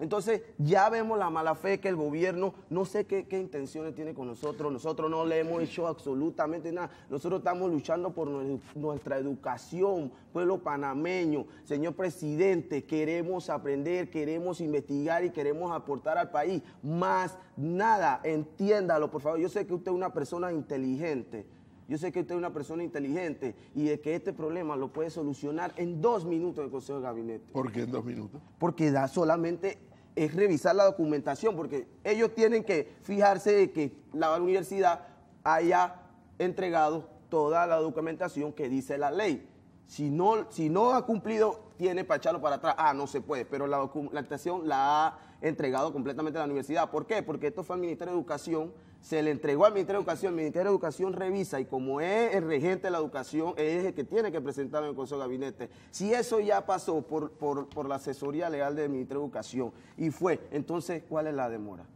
Entonces ya vemos la mala fe que el gobierno, no sé qué, intenciones tiene con nosotros, nosotros no le hemos hecho absolutamente nada, nosotros estamos luchando por nuestra educación, pueblo panameño, señor presidente, queremos aprender, queremos investigar y queremos aportar al país, más nada, entiéndalo por favor, yo sé que usted es una persona inteligente, yo sé que usted es una persona inteligente y de que este problema lo puede solucionar en dos minutos el Consejo de Gabinete. ¿Por qué en dos minutos? Porque da solamente es revisar la documentación, porque ellos tienen que fijarse de que la universidad haya entregado toda la documentación que dice la ley. Si no, si no ha cumplido, tiene para echarlo para atrás. Ah, no se puede, pero la documentación la ha entregado completamente la universidad. ¿Por qué? Porque esto fue al Ministerio de Educación se le entregó al Ministerio de Educación, el Ministerio de Educación revisa y como es el regente de la educación, es el que tiene que presentarlo en el Consejo de Gabinete. Si eso ya pasó por, por la asesoría legal del Ministerio de Educación y fue, entonces, ¿cuál es la demora?